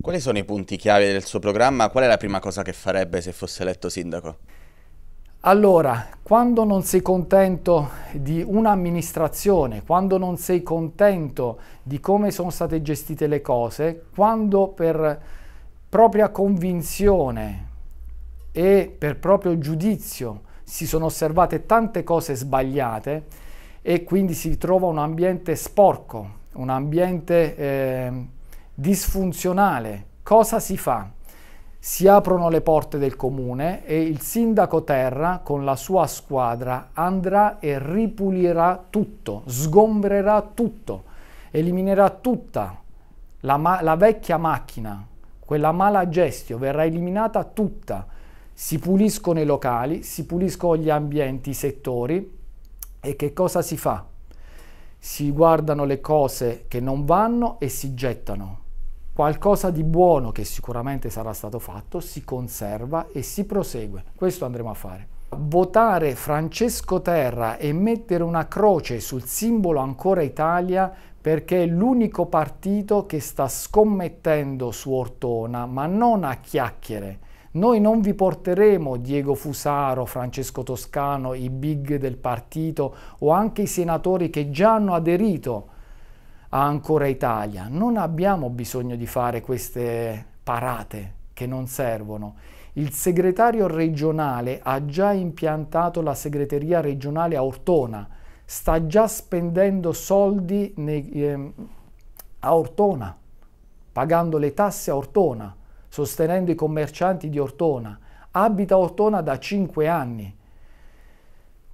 Quali sono i punti chiave del suo programma? Qual è la prima cosa che farebbe se fosse eletto sindaco? Allora, quando non sei contento di un'amministrazione, quando non sei contento di come sono state gestite le cose, quando per propria convinzione e per proprio giudizio si sono osservate tante cose sbagliate e quindi si trova un ambiente sporco, un ambiente... Eh, disfunzionale. Cosa si fa? Si aprono le porte del comune e il sindaco Terra con la sua squadra andrà e ripulirà tutto, sgombrerà tutto, eliminerà tutta la, ma- la vecchia macchina, quella mala gestio, verrà eliminata tutta. Si puliscono i locali, si puliscono gli ambienti, i settori e che cosa si fa? Si guardano le cose che non vanno e si gettano Qualcosa di buono che sicuramente sarà stato fatto si conserva e si prosegue. Questo andremo a fare. Votare Francesco Terra e mettere una croce sul simbolo Ancora Italia perché è l'unico partito che sta scommettendo su Ortona, ma non a chiacchiere. Noi non vi porteremo Diego Fusaro, Francesco Toscano, i big del partito o anche i senatori che già hanno aderito a Ancora Italia. Non abbiamo bisogno di fare queste parate che non servono. Il segretario regionale ha già impiantato la segreteria regionale a Ortona, sta già spendendo soldi nei, eh, a Ortona, pagando le tasse a Ortona, sostenendo i commercianti di Ortona. Abita a Ortona da 5 anni.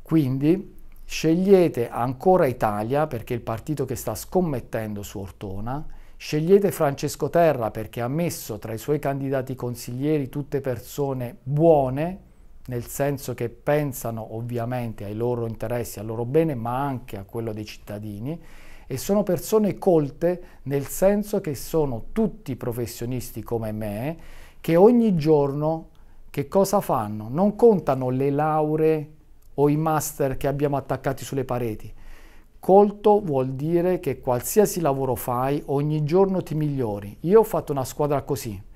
Quindi Scegliete ancora Italia perché è il partito che sta scommettendo su Ortona. Scegliete Francesco Terra perché ha messo tra i suoi candidati consiglieri tutte persone buone, nel senso che pensano ovviamente ai loro interessi, al loro bene, ma anche a quello dei cittadini. E sono persone colte nel senso che sono tutti professionisti come me, che ogni giorno che cosa fanno? Non contano le lauree o i master che abbiamo attaccati sulle pareti. Colto vuol dire che qualsiasi lavoro fai, ogni giorno ti migliori. Io ho fatto una squadra così,